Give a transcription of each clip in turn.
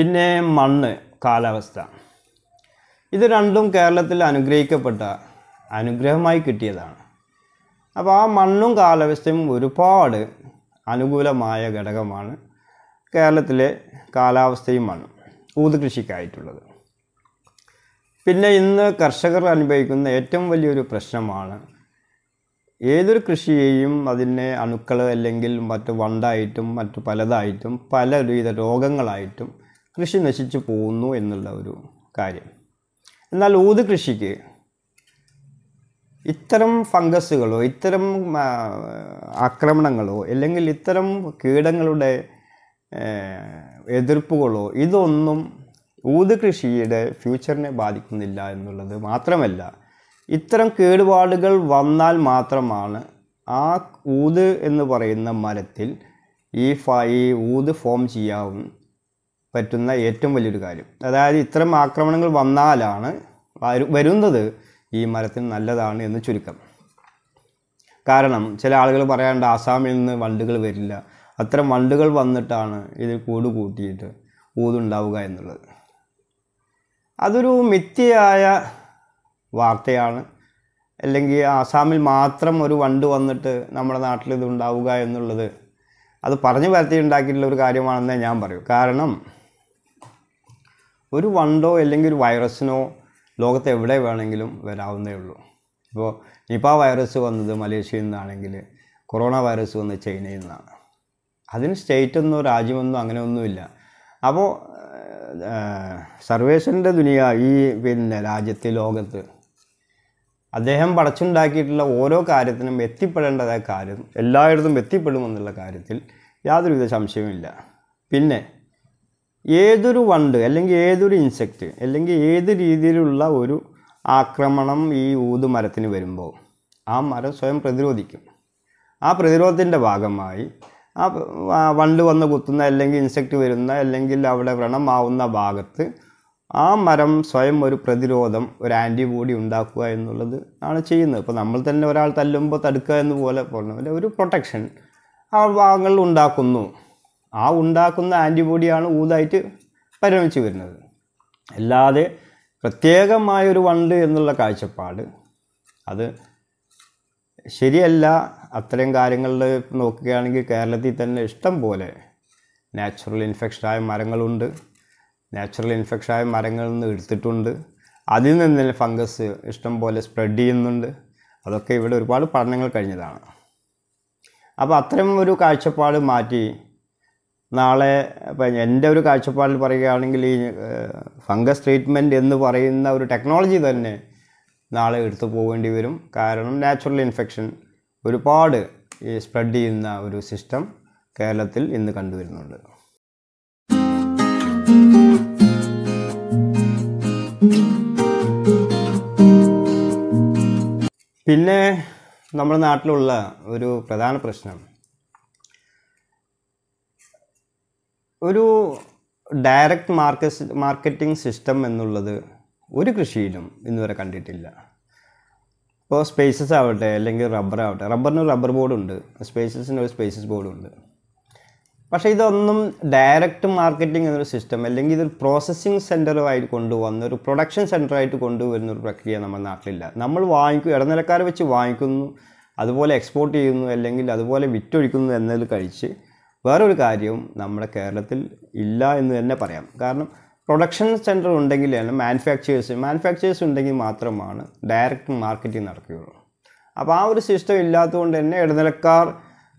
പിന്നെ മണ്ണ് കാലാവസ്ഥ ഇത് രണ്ടും കേരളത്തിൽ അനുഗ്രഹിക്കപ്പെട്ട അനുഗ്രഹമായി കിട്ടിയതാണ് അപ്പോൾ ആ മണ്ണും കാലാവസ്ഥയും ഒരുപാട് അനുകൂലമായ ഘടകമാണ് കേരളത്തിലെ കാലാവസ്ഥയും മണ്ണും ഊത് കൃഷിക്കായിട്ടുള്ളത് പിന്നെ ഇന്ന് കർഷകർ അനുഭവിക്കുന്ന ഏറ്റവും വലിയൊരു പ്രശ്നമാണ് ഏതൊരു കൃഷിയെയും അതിനെ അണുക്കൾ അല്ലെങ്കിൽ മറ്റ് വണ്ടായിട്ടും മറ്റു പലതായിട്ടും പലവിധ രോഗങ്ങളായിട്ടും കൃഷി നശിച്ചു പോകുന്നു എന്നുള്ള ഒരു കാര്യം എന്നാൽ ഊത് കൃഷിക്ക് ഇത്തരം ഫംഗസുകളോ ഇത്തരം ആക്രമണങ്ങളോ അല്ലെങ്കിൽ ഇത്തരം കീടങ്ങളുടെ എതിർപ്പുകളോ ഇതൊന്നും ഊത് കൃഷിയുടെ ഫ്യൂച്ചറിനെ ബാധിക്കുന്നില്ല എന്നുള്ളത് മാത്രമല്ല ഇത്തരം കേടുപാടുകൾ വന്നാൽ മാത്രമാണ് ആ ഊത് എന്ന് പറയുന്ന മരത്തിൽ ഈ ഈ ഊത് ഫോം ചെയ്യാവും പറ്റുന്ന ഏറ്റവും വലിയൊരു കാര്യം അതായത് ഇത്തരം ആക്രമണങ്ങൾ വന്നാലാണ് വരുന്നത് ഈ മരത്തിന് നല്ലതാണ് എന്ന് ചുരുക്കം കാരണം ചില ആളുകൾ പറയാണ്ട് ആസാമിൽ നിന്ന് വണ്ടുകൾ വരില്ല അത്തരം വണ്ടുകൾ വന്നിട്ടാണ് ഇതിൽ കൂട് കൂട്ടിയിട്ട് ഊതുണ്ടാവുക എന്നുള്ളത് അതൊരു മിഥ്യയായ വാർത്തയാണ് അല്ലെങ്കിൽ ആസാമിൽ മാത്രം ഒരു വണ്ട് വന്നിട്ട് നമ്മുടെ നാട്ടിൽ ഇതുണ്ടാവുക എന്നുള്ളത് അത് പറഞ്ഞു ഉണ്ടാക്കിയിട്ടുള്ള ഒരു കാര്യമാണെന്നേ ഞാൻ പറയൂ കാരണം ഒരു വണ്ടോ അല്ലെങ്കിൽ ഒരു വൈറസിനോ ലോകത്ത് എവിടെ വേണമെങ്കിലും വരാവുന്നേ ഉള്ളൂ ഇപ്പോൾ നിപ വൈറസ് വന്നത് മലേഷ്യയിൽ നിന്നാണെങ്കിൽ കൊറോണ വൈറസ് വന്നത് ചൈനയിൽ നിന്നാണ് അതിന് സ്റ്റേറ്റെന്നോ രാജ്യമെന്നോ ഒന്നുമില്ല അപ്പോൾ സർവേശ്വരൻ്റെ ദുനിയ ഈ പിന്നെ രാജ്യത്ത് ലോകത്ത് അദ്ദേഹം പടച്ചുണ്ടാക്കിയിട്ടുള്ള ഓരോ കാര്യത്തിനും എത്തിപ്പെടേണ്ടതായ കാര്യം എല്ലായിടത്തും എത്തിപ്പെടുമെന്നുള്ള കാര്യത്തിൽ യാതൊരുവിധ സംശയവുമില്ല പിന്നെ ഏതൊരു വണ്ട് അല്ലെങ്കിൽ ഏതൊരു ഇൻസെക്റ്റ് അല്ലെങ്കിൽ ഏത് രീതിയിലുള്ള ഒരു ആക്രമണം ഈ മരത്തിന് വരുമ്പോൾ ആ മരം സ്വയം പ്രതിരോധിക്കും ആ പ്രതിരോധത്തിൻ്റെ ഭാഗമായി ആ വണ്ട് വന്ന് കുത്തുന്ന അല്ലെങ്കിൽ ഇൻസെക്റ്റ് വരുന്ന അല്ലെങ്കിൽ അവിടെ വ്രണമാവുന്ന ഭാഗത്ത് ആ മരം സ്വയം ഒരു പ്രതിരോധം ഒരു ആൻറ്റിബോഡി ഉണ്ടാക്കുക എന്നുള്ളത് ആണ് ചെയ്യുന്നത് ഇപ്പോൾ നമ്മൾ തന്നെ ഒരാൾ തല്ലുമ്പോൾ തടുക്കുക എന്ന് പോലെ പോലെ ഒരു പ്രൊട്ടക്ഷൻ ആ ഭാഗങ്ങൾ ഉണ്ടാക്കുന്നു ആ ഉണ്ടാക്കുന്ന ആൻറ്റിബോഡിയാണ് ഊതായിട്ട് പരിണമിച്ച് വരുന്നത് അല്ലാതെ പ്രത്യേകമായൊരു വണ്ട് എന്നുള്ള കാഴ്ചപ്പാട് അത് ശരിയല്ല അത്തരം കാര്യങ്ങളിൽ നോക്കുകയാണെങ്കിൽ കേരളത്തിൽ തന്നെ ഇഷ്ടം പോലെ നാച്ചുറൽ ഇൻഫെക്ഷനായ മരങ്ങളുണ്ട് നാച്ചുറൽ ഇൻഫെക്ഷനായ മരങ്ങളിൽ നിന്ന് എടുത്തിട്ടുണ്ട് അതിൽ നിന്ന് തന്നെ ഫംഗസ് ഇഷ്ടം പോലെ സ്പ്രെഡ് ചെയ്യുന്നുണ്ട് അതൊക്കെ ഇവിടെ ഒരുപാട് പഠനങ്ങൾ കഴിഞ്ഞതാണ് അപ്പോൾ അത്തരം ഒരു കാഴ്ചപ്പാട് മാറ്റി നാളെ എൻ്റെ ഒരു കാഴ്ചപ്പാടിൽ പറയുകയാണെങ്കിൽ ഈ ഫംഗസ് ട്രീറ്റ്മെൻറ്റ് എന്ന് പറയുന്ന ഒരു ടെക്നോളജി തന്നെ നാളെ എടുത്തു പോകേണ്ടി വരും കാരണം നാച്ചുറൽ ഇൻഫെക്ഷൻ ഒരുപാട് ഈ സ്പ്രെഡ് ചെയ്യുന്ന ഒരു സിസ്റ്റം കേരളത്തിൽ ഇന്ന് കണ്ടുവരുന്നുണ്ട് പിന്നെ നമ്മുടെ നാട്ടിലുള്ള ഒരു പ്രധാന പ്രശ്നം ഒരു ഡയറക്റ്റ് മാർക്കറ്റ് മാർക്കറ്റിംഗ് സിസ്റ്റം എന്നുള്ളത് ഒരു കൃഷിയിലും ഇന്നുവരെ കണ്ടിട്ടില്ല ഇപ്പോൾ സ്പേസസ് ആവട്ടെ അല്ലെങ്കിൽ റബ്ബർ ആവട്ടെ റബ്ബറിന് റബ്ബർ ബോർഡുണ്ട് സ്പേസസിന് ഒരു സ്പേസസ് ബോർഡുണ്ട് പക്ഷേ ഇതൊന്നും ഡയറക്റ്റ് മാർക്കറ്റിംഗ് എന്നൊരു സിസ്റ്റം അല്ലെങ്കിൽ ഇതൊരു പ്രോസസ്സിങ് സെൻ്ററുമായിട്ട് കൊണ്ടുവന്ന ഒരു പ്രൊഡക്ഷൻ സെൻ്ററായിട്ട് കൊണ്ടുവരുന്ന ഒരു പ്രക്രിയ നമ്മുടെ നാട്ടിലില്ല നമ്മൾ വാങ്ങിക്കും ഇടനിലക്കാരെ വെച്ച് വാങ്ങിക്കുന്നു അതുപോലെ എക്സ്പോർട്ട് ചെയ്യുന്നു അല്ലെങ്കിൽ അതുപോലെ വിറ്റൊഴിക്കുന്നു എന്നതിൽ കഴിച്ച് വേറൊരു കാര്യവും നമ്മുടെ കേരളത്തിൽ ഇല്ല എന്ന് തന്നെ പറയാം കാരണം പ്രൊഡക്ഷൻ സെൻറ്റർ ഉണ്ടെങ്കിൽ അല്ല മാനുഫാക്ചേഴ്സ് മാനുഫാക്ചേഴ്സ് ഉണ്ടെങ്കിൽ മാത്രമാണ് ഡയറക്റ്റ് മാർക്കറ്റിംഗ് നടക്കുകയുള്ളൂ അപ്പോൾ ആ ഒരു സിസ്റ്റം ഇല്ലാത്തതുകൊണ്ട് തന്നെ ഇടനിലക്കാർ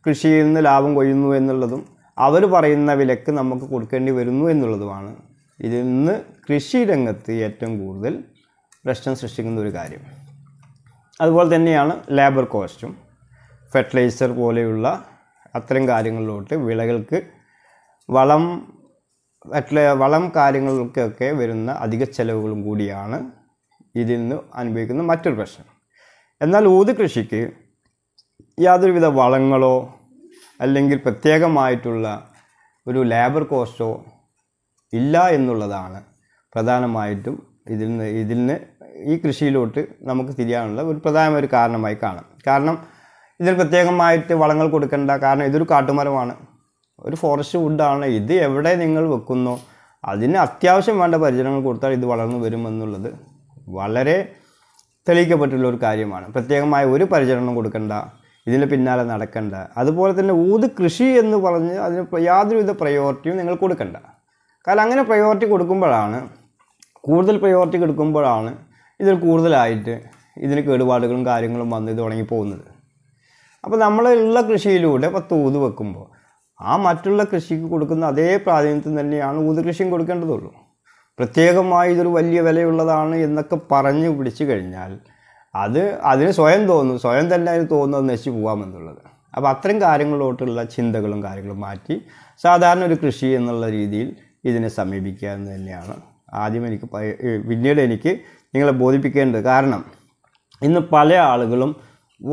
കൃഷിയിൽ നിന്ന് ലാഭം കൊയ്യുന്നു എന്നുള്ളതും അവർ പറയുന്ന വിലക്ക് നമുക്ക് കൊടുക്കേണ്ടി വരുന്നു എന്നുള്ളതുമാണ് ഇതിൽ നിന്ന് കൃഷിരംഗത്ത് ഏറ്റവും കൂടുതൽ പ്രശ്നം സൃഷ്ടിക്കുന്ന ഒരു കാര്യം അതുപോലെ തന്നെയാണ് ലേബർ കോസ്റ്റും ഫെർട്ടിലൈസർ പോലെയുള്ള അത്തരം കാര്യങ്ങളിലോട്ട് വിളകൾക്ക് വളം മറ്റുള്ള വളം കാര്യങ്ങൾക്കൊക്കെ വരുന്ന അധിക ചെലവുകളും കൂടിയാണ് ഇതിൽ നിന്ന് അനുഭവിക്കുന്ന മറ്റൊരു പ്രശ്നം എന്നാൽ ഊത് കൃഷിക്ക് യാതൊരുവിധ വളങ്ങളോ അല്ലെങ്കിൽ പ്രത്യേകമായിട്ടുള്ള ഒരു ലേബർ കോസ്റ്റോ ഇല്ല എന്നുള്ളതാണ് പ്രധാനമായിട്ടും ഇതിൽ നിന്ന് ഇതിൽ നിന്ന് ഈ കൃഷിയിലോട്ട് നമുക്ക് തിരിയാനുള്ള ഒരു പ്രധാന ഒരു കാരണമായി കാണാം കാരണം ഇതിന് പ്രത്യേകമായിട്ട് വളങ്ങൾ കൊടുക്കേണ്ട കാരണം ഇതൊരു കാട്ടുമരമാണ് ഒരു ഫോറസ്റ്റ് വുഡാണ് ഇത് എവിടെ നിങ്ങൾ വെക്കുന്നോ അതിന് അത്യാവശ്യം വേണ്ട പരിചരണങ്ങൾ കൊടുത്താൽ ഇത് വളർന്നു വരുമെന്നുള്ളത് വളരെ തെളിയിക്കപ്പെട്ടുള്ള ഒരു കാര്യമാണ് പ്രത്യേകമായ ഒരു പരിചരണം കൊടുക്കേണ്ട ഇതിന് പിന്നാലെ നടക്കണ്ട അതുപോലെ തന്നെ ഊത് കൃഷി എന്ന് പറഞ്ഞ് അതിന് യാതൊരുവിധ പ്രയോറിറ്റിയും നിങ്ങൾ കൊടുക്കണ്ട കാരണം അങ്ങനെ പ്രയോറിറ്റി കൊടുക്കുമ്പോഴാണ് കൂടുതൽ പ്രയോറിറ്റി കൊടുക്കുമ്പോഴാണ് ഇതിൽ കൂടുതലായിട്ട് ഇതിന് കേടുപാടുകളും കാര്യങ്ങളും വന്ന് ഇത് തുടങ്ങി അപ്പോൾ നമ്മളുള്ള കൃഷിയിലൂടെ പത്ത് ഊത് വെക്കുമ്പോൾ ആ മറ്റുള്ള കൃഷിക്ക് കൊടുക്കുന്ന അതേ പ്രാതിനിധ്യം തന്നെയാണ് ഊത് കൃഷിയും കൊടുക്കേണ്ടതുള്ളൂ പ്രത്യേകമായി ഇതൊരു വലിയ വിലയുള്ളതാണ് എന്നൊക്കെ പറഞ്ഞു പിടിച്ചു കഴിഞ്ഞാൽ അത് അതിന് സ്വയം തോന്നും സ്വയം തന്നെ അതിന് തോന്നുന്നത് നശിച്ചു പോകാമെന്നുള്ളത് അപ്പോൾ അത്തരം കാര്യങ്ങളോട്ടുള്ള ചിന്തകളും കാര്യങ്ങളും മാറ്റി സാധാരണ ഒരു കൃഷി എന്നുള്ള രീതിയിൽ ഇതിനെ സമീപിക്കുക എന്ന് തന്നെയാണ് ആദ്യം എനിക്ക് പിന്നീട് എനിക്ക് നിങ്ങളെ ബോധിപ്പിക്കേണ്ടത് കാരണം ഇന്ന് പല ആളുകളും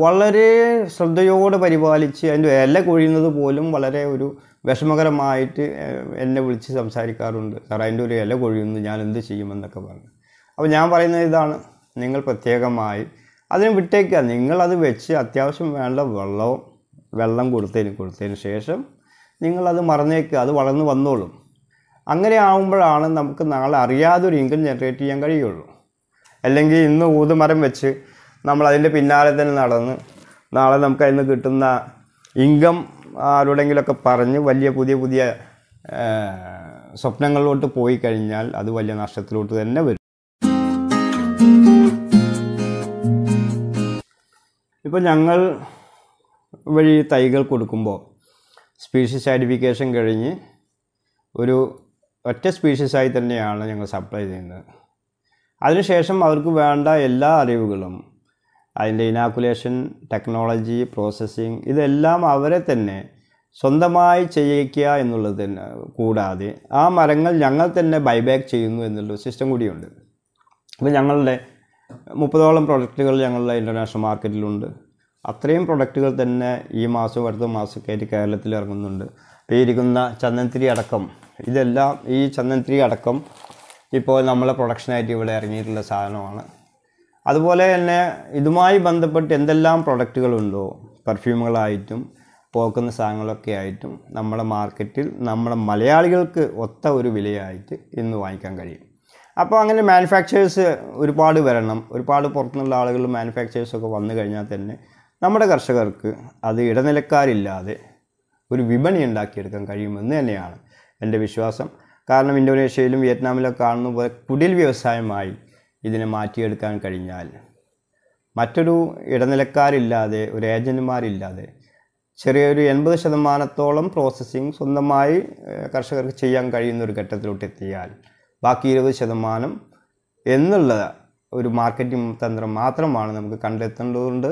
വളരെ ശ്രദ്ധയോടെ പരിപാലിച്ച് അതിൻ്റെ ഇല കൊഴിയുന്നത് പോലും വളരെ ഒരു വിഷമകരമായിട്ട് എന്നെ വിളിച്ച് സംസാരിക്കാറുണ്ട് സാർ അതിൻ്റെ ഒരു ഇല കൊഴിയുന്നു ഞാൻ എന്ത് ചെയ്യുമെന്നൊക്കെ പറഞ്ഞു അപ്പോൾ ഞാൻ പറയുന്നത് ഇതാണ് നിങ്ങൾ പ്രത്യേകമായി അതിന് വിട്ടേക്കുക നിങ്ങളത് വെച്ച് അത്യാവശ്യം വേണ്ട വെള്ളവും വെള്ളം കൊടുത്തതിന് കൊടുത്തതിന് ശേഷം നിങ്ങളത് മറന്നേക്കുക അത് വളർന്നു വന്നോളും അങ്ങനെ ആകുമ്പോഴാണ് നമുക്ക് നാളെ അറിയാതൊരു ഒരു ഇൻകം ജനറേറ്റ് ചെയ്യാൻ കഴിയുള്ളൂ അല്ലെങ്കിൽ ഇന്ന് ഊതുമരം വെച്ച് നമ്മൾ അതിൻ്റെ പിന്നാലെ തന്നെ നടന്ന് നാളെ നമുക്ക് അതിൽ നിന്ന് കിട്ടുന്ന ഇൻകം ആരോടെങ്കിലൊക്കെ പറഞ്ഞ് വലിയ പുതിയ പുതിയ സ്വപ്നങ്ങളിലോട്ട് പോയി കഴിഞ്ഞാൽ അത് വലിയ നഷ്ടത്തിലോട്ട് തന്നെ വരും ഇപ്പോൾ ഞങ്ങൾ വഴി തൈകൾ കൊടുക്കുമ്പോൾ സ്പീഷീസ് ഐഡൻറ്റിഫിക്കേഷൻ കഴിഞ്ഞ് ഒരു ഒറ്റ ആയി തന്നെയാണ് ഞങ്ങൾ സപ്ലൈ ചെയ്യുന്നത് അതിനുശേഷം അവർക്ക് വേണ്ട എല്ലാ അറിവുകളും അതിൻ്റെ ഇനാക്കുലേഷൻ ടെക്നോളജി പ്രോസസ്സിങ് ഇതെല്ലാം അവരെ തന്നെ സ്വന്തമായി ചെയ്യിക്കുക എന്നുള്ളത് തന്നെ കൂടാതെ ആ മരങ്ങൾ ഞങ്ങൾ തന്നെ ബൈബാക്ക് ചെയ്യുന്നു എന്നുള്ളൊരു സിസ്റ്റം കൂടിയുണ്ട് അപ്പോൾ ഞങ്ങളുടെ മുപ്പതോളം പ്രൊഡക്റ്റുകൾ ഞങ്ങളുടെ ഇൻ്റർനാഷണൽ മാർക്കറ്റിലുണ്ട് അത്രയും പ്രൊഡക്റ്റുകൾ തന്നെ ഈ മാസവും അടുത്ത മാസമൊക്കെ ആയിട്ട് കേരളത്തിൽ ഇറങ്ങുന്നുണ്ട് ഇപ്പോൾ ഇരിക്കുന്ന ചന്ദനത്തിരി അടക്കം ഇതെല്ലാം ഈ ചന്ദനത്തിരി അടക്കം ഇപ്പോൾ നമ്മളെ പ്രൊഡക്ഷനായിട്ട് ഇവിടെ ഇറങ്ങിയിട്ടുള്ള സാധനമാണ് അതുപോലെ തന്നെ ഇതുമായി ബന്ധപ്പെട്ട് എന്തെല്ലാം പ്രൊഡക്റ്റുകളുണ്ടോ പെർഫ്യൂമുകളായിട്ടും പോക്കുന്ന സാധനങ്ങളൊക്കെ ആയിട്ടും നമ്മുടെ മാർക്കറ്റിൽ നമ്മുടെ മലയാളികൾക്ക് ഒത്ത ഒരു വിലയായിട്ട് ഇന്ന് വാങ്ങിക്കാൻ കഴിയും അപ്പോൾ അങ്ങനെ മാനുഫാക്ചേഴ്സ് ഒരുപാട് വരണം ഒരുപാട് പുറത്തുനിന്നുള്ള ആളുകൾ മാനുഫാക്ചേഴ്സൊക്കെ വന്നു കഴിഞ്ഞാൽ തന്നെ നമ്മുടെ കർഷകർക്ക് അത് ഇടനിലക്കാരില്ലാതെ ഒരു വിപണി ഉണ്ടാക്കിയെടുക്കാൻ കഴിയുമെന്ന് തന്നെയാണ് എൻ്റെ വിശ്വാസം കാരണം ഇന്തോനേഷ്യയിലും വിയറ്റ്നാമിലൊക്കെ കാണുന്ന പോലെ കുടിൽ വ്യവസായമായി ഇതിനെ മാറ്റിയെടുക്കാൻ കഴിഞ്ഞാൽ മറ്റൊരു ഇടനിലക്കാരില്ലാതെ ഒരു ഏജൻറ്റുമാരില്ലാതെ ചെറിയൊരു എൺപത് ശതമാനത്തോളം പ്രോസസ്സിംഗ് സ്വന്തമായി കർഷകർക്ക് ചെയ്യാൻ കഴിയുന്ന ഒരു ഘട്ടത്തിലോട്ട് എത്തിയാൽ ബാക്കി ഇരുപത് ശതമാനം എന്നുള്ള ഒരു മാർക്കറ്റിംഗ് തന്ത്രം മാത്രമാണ് നമുക്ക് കണ്ടെത്തേണ്ടതുണ്ട്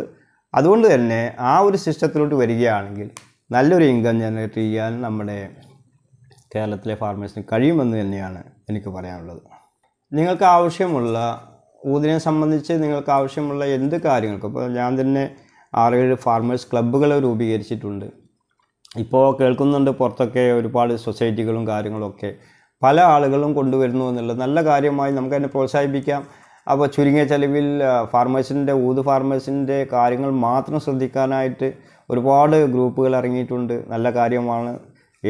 അതുകൊണ്ട് തന്നെ ആ ഒരു സിസ്റ്റത്തിലോട്ട് വരികയാണെങ്കിൽ നല്ലൊരു ഇൻകം ജനറേറ്റ് ചെയ്യാൻ നമ്മുടെ കേരളത്തിലെ ഫാർമേഴ്സിന് കഴിയുമെന്ന് തന്നെയാണ് എനിക്ക് പറയാനുള്ളത് നിങ്ങൾക്ക് ആവശ്യമുള്ള ഊതിനെ സംബന്ധിച്ച് നിങ്ങൾക്ക് ആവശ്യമുള്ള എന്ത് കാര്യങ്ങൾക്കും ഇപ്പോൾ ഞാൻ തന്നെ ആറേഴ് ഫാർമേഴ്സ് ക്ലബ്ബുകൾ രൂപീകരിച്ചിട്ടുണ്ട് ഇപ്പോൾ കേൾക്കുന്നുണ്ട് പുറത്തൊക്കെ ഒരുപാട് സൊസൈറ്റികളും കാര്യങ്ങളൊക്കെ പല ആളുകളും കൊണ്ടുവരുന്നു എന്നുള്ളത് നല്ല കാര്യമായി നമുക്ക് അതിനെ പ്രോത്സാഹിപ്പിക്കാം അപ്പോൾ ചുരുങ്ങിയ ചെലവിൽ ഫാർമേഴ്സിൻ്റെ ഊത് ഫാർമേഴ്സിൻ്റെ കാര്യങ്ങൾ മാത്രം ശ്രദ്ധിക്കാനായിട്ട് ഒരുപാട് ഗ്രൂപ്പുകൾ ഇറങ്ങിയിട്ടുണ്ട് നല്ല കാര്യമാണ്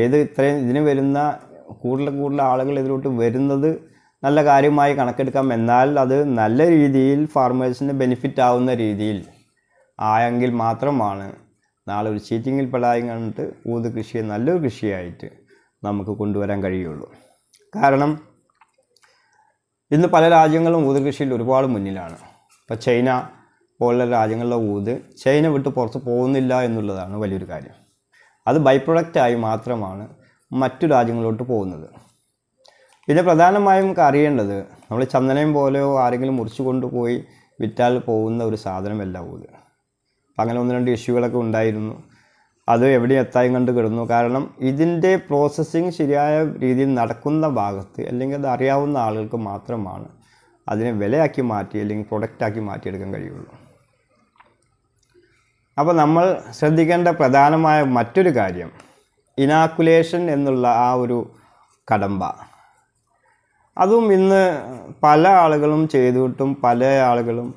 ഏത് ഇത്രയും ഇതിന് വരുന്ന കൂടുതൽ കൂടുതൽ ആളുകൾ ഇതിലോട്ട് വരുന്നത് നല്ല കാര്യമായി കണക്കെടുക്കാം എന്നാൽ അത് നല്ല രീതിയിൽ ഫാർമേഴ്സിന് ബെനിഫിറ്റ് ആവുന്ന രീതിയിൽ ആയെങ്കിൽ മാത്രമാണ് നാളെ ഒരു ചീറ്റിങ്ങിൽ പെടായും കണ്ടിട്ട് ഊത് കൃഷിയെ നല്ലൊരു കൃഷിയായിട്ട് നമുക്ക് കൊണ്ടുവരാൻ കഴിയുള്ളൂ കാരണം ഇന്ന് പല രാജ്യങ്ങളും ഊത് കൃഷിയിൽ ഒരുപാട് മുന്നിലാണ് ഇപ്പോൾ ചൈന പോലുള്ള രാജ്യങ്ങളിലെ ഊത് ചൈന വിട്ട് പുറത്ത് പോകുന്നില്ല എന്നുള്ളതാണ് വലിയൊരു കാര്യം അത് ബൈ പ്രൊഡക്റ്റായി മാത്രമാണ് മറ്റു രാജ്യങ്ങളിലോട്ട് പോകുന്നത് പിന്നെ പ്രധാനമായും അറിയേണ്ടത് നമ്മൾ ചന്ദനയും പോലെയോ ആരെങ്കിലും മുറിച്ചു കൊണ്ടുപോയി വിറ്റാൽ പോകുന്ന ഒരു സാധനമല്ല അപ്പം അങ്ങനെ ഒന്ന് രണ്ട് ഇഷ്യൂകളൊക്കെ ഉണ്ടായിരുന്നു അത് എവിടെ എത്തായും കണ്ട് കിടന്നു കാരണം ഇതിൻ്റെ പ്രോസസ്സിങ് ശരിയായ രീതിയിൽ നടക്കുന്ന ഭാഗത്ത് അല്ലെങ്കിൽ അത് അറിയാവുന്ന ആളുകൾക്ക് മാത്രമാണ് അതിനെ വിലയാക്കി മാറ്റി അല്ലെങ്കിൽ പ്രൊഡക്റ്റാക്കി മാറ്റിയെടുക്കാൻ കഴിയുള്ളൂ അപ്പോൾ നമ്മൾ ശ്രദ്ധിക്കേണ്ട പ്രധാനമായ മറ്റൊരു കാര്യം ഇനാക്കുലേഷൻ എന്നുള്ള ആ ഒരു കടമ്പ അതും ഇന്ന് പല ആളുകളും ചെയ്തിട്ടും പല ആളുകളും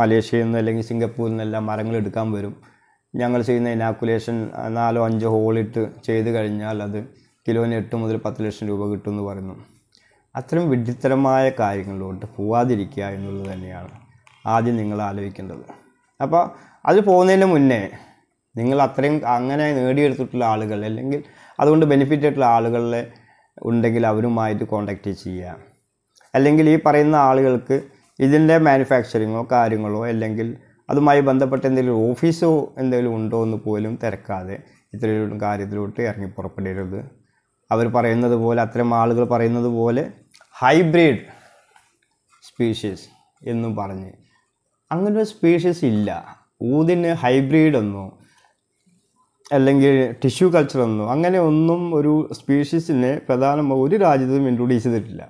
മലേഷ്യയിൽ നിന്ന് അല്ലെങ്കിൽ സിംഗപ്പൂരിൽ നിന്നെല്ലാം മരങ്ങൾ എടുക്കാൻ വരും ഞങ്ങൾ ചെയ്യുന്ന ഇനാക്കുലേഷൻ നാലോ അഞ്ചോ ഹോളിട്ട് ചെയ്ത് കഴിഞ്ഞാൽ അത് കിലോന് എട്ട് മുതൽ പത്ത് ലക്ഷം രൂപ കിട്ടുമെന്ന് പറയുന്നു അത്തരം വിഡിത്തരമായ കാര്യങ്ങളിലോട്ട് പോവാതിരിക്കുക എന്നുള്ളത് തന്നെയാണ് ആദ്യം നിങ്ങൾ ആലോചിക്കേണ്ടത് അപ്പോൾ അത് പോകുന്നതിന് മുന്നേ നിങ്ങൾ അത്രയും അങ്ങനെ നേടിയെടുത്തിട്ടുള്ള ആളുകൾ അല്ലെങ്കിൽ അതുകൊണ്ട് ബെനിഫിറ്റ് ആയിട്ടുള്ള ആളുകളെ ഉണ്ടെങ്കിൽ അവരുമായിട്ട് കോണ്ടാക്റ്റ് ചെയ്യുക അല്ലെങ്കിൽ ഈ പറയുന്ന ആളുകൾക്ക് ഇതിൻ്റെ മാനുഫാക്ചറിങ്ങോ കാര്യങ്ങളോ അല്ലെങ്കിൽ അതുമായി ബന്ധപ്പെട്ട എന്തെങ്കിലും ഓഫീസോ എന്തെങ്കിലും ഉണ്ടോ എന്ന് പോലും തിരക്കാതെ ഇത്രയും കാര്യത്തിലോട്ട് ഇറങ്ങി പുറപ്പെടരുത് അവർ പറയുന്നത് പോലെ അത്തരം ആളുകൾ പറയുന്നത് പോലെ ഹൈബ്രിഡ് സ്പീഷീസ് എന്നും പറഞ്ഞ് അങ്ങനൊരു സ്പീഷീസ് ഇല്ല ഊതിന് ഹൈബ്രിഡ് എന്നോ അല്ലെങ്കിൽ ടിഷ്യൂ കൾച്ചർ എന്നോ അങ്ങനെ ഒന്നും ഒരു സ്പീഷീസിനെ പ്രധാന ഒരു രാജ്യത്തും ഇൻട്രൊഡ്യൂസ് ചെയ്തിട്ടില്ല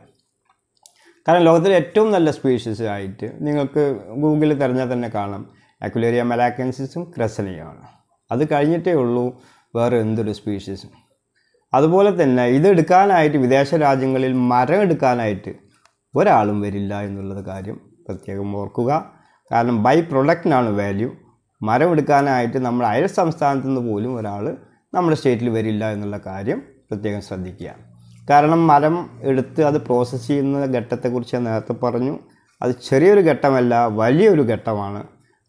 കാരണം ലോകത്തിലെ ഏറ്റവും നല്ല സ്പീഷീസ് ആയിട്ട് നിങ്ങൾക്ക് ഗൂഗിളിൽ തിരഞ്ഞാൽ തന്നെ കാണാം അക്വലേറിയ മലാക്കൻസിസും ക്രസനിയുമാണ് അത് കഴിഞ്ഞിട്ടേ ഉള്ളൂ വേറെ എന്തൊരു സ്പീഷീസും അതുപോലെ തന്നെ ഇതെടുക്കാനായിട്ട് വിദേശ രാജ്യങ്ങളിൽ മരം എടുക്കാനായിട്ട് ഒരാളും വരില്ല എന്നുള്ളത് കാര്യം പ്രത്യേകം ഓർക്കുക കാരണം ബൈ പ്രൊഡക്റ്റിനാണ് വാല്യൂ മരമെടുക്കാനായിട്ട് നമ്മൾ അയൽ സംസ്ഥാനത്തു നിന്ന് പോലും ഒരാൾ നമ്മുടെ സ്റ്റേറ്റിൽ വരില്ല എന്നുള്ള കാര്യം പ്രത്യേകം ശ്രദ്ധിക്കുക കാരണം മരം എടുത്ത് അത് പ്രോസസ്സ് ചെയ്യുന്ന ഘട്ടത്തെക്കുറിച്ച് ഞാൻ നേരത്തെ പറഞ്ഞു അത് ചെറിയൊരു ഘട്ടമല്ല വലിയൊരു ഘട്ടമാണ്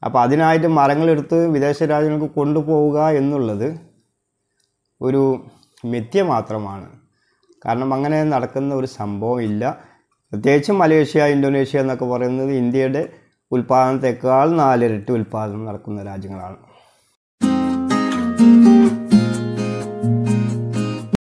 അപ്പോൾ അതിനായിട്ട് മരങ്ങളെടുത്ത് വിദേശ രാജ്യങ്ങൾക്ക് കൊണ്ടുപോവുക എന്നുള്ളത് ഒരു മിഥ്യ മാത്രമാണ് കാരണം അങ്ങനെ നടക്കുന്ന ഒരു സംഭവം ഇല്ല പ്രത്യേകിച്ച് മലേഷ്യ ഇന്തോനേഷ്യ എന്നൊക്കെ പറയുന്നത് ഇന്ത്യയുടെ ഉൽപ്പാദനത്തെക്കാൾ നാലിരട്ടി ഉൽപ്പാദനം നടക്കുന്ന രാജ്യങ്ങളാണ്